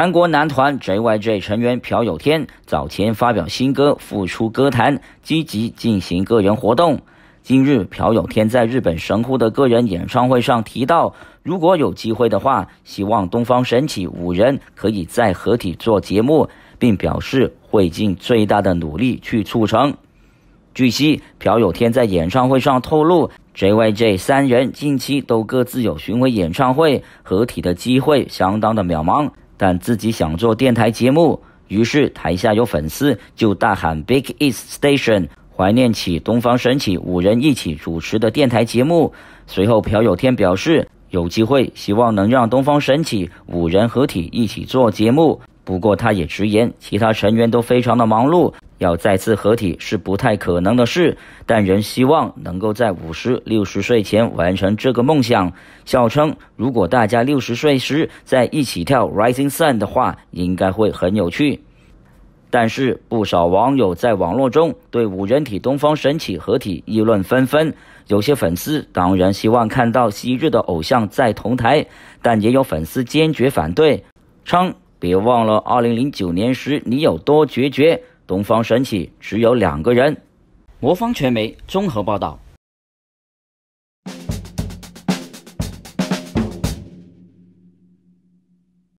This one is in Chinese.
韩国男团 J Y J 成员朴有天早前发表新歌，复出歌坛，积极进行个人活动。今日，朴有天在日本神户的个人演唱会上提到，如果有机会的话，希望东方神起五人可以再合体做节目，并表示会尽最大的努力去促成。据悉，朴有天在演唱会上透露，J Y J 三人近期都各自有巡回演唱会，合体的机会相当的渺茫。但自己想做电台节目，于是台下有粉丝就大喊 “Big East Station”，怀念起东方神起五人一起主持的电台节目。随后朴有天表示，有机会希望能让东方神起五人合体一起做节目。不过，他也直言，其他成员都非常的忙碌，要再次合体是不太可能的事，但仍希望能够在五十、六十岁前完成这个梦想。笑称，如果大家六十岁时在一起跳《Rising Sun》的话，应该会很有趣。但是，不少网友在网络中对五人体东方神起合体议论纷纷，有些粉丝当然希望看到昔日的偶像在同台，但也有粉丝坚决反对，称。别忘了，二零零九年时你有多决绝。东方神起只有两个人。魔方传媒综合报道。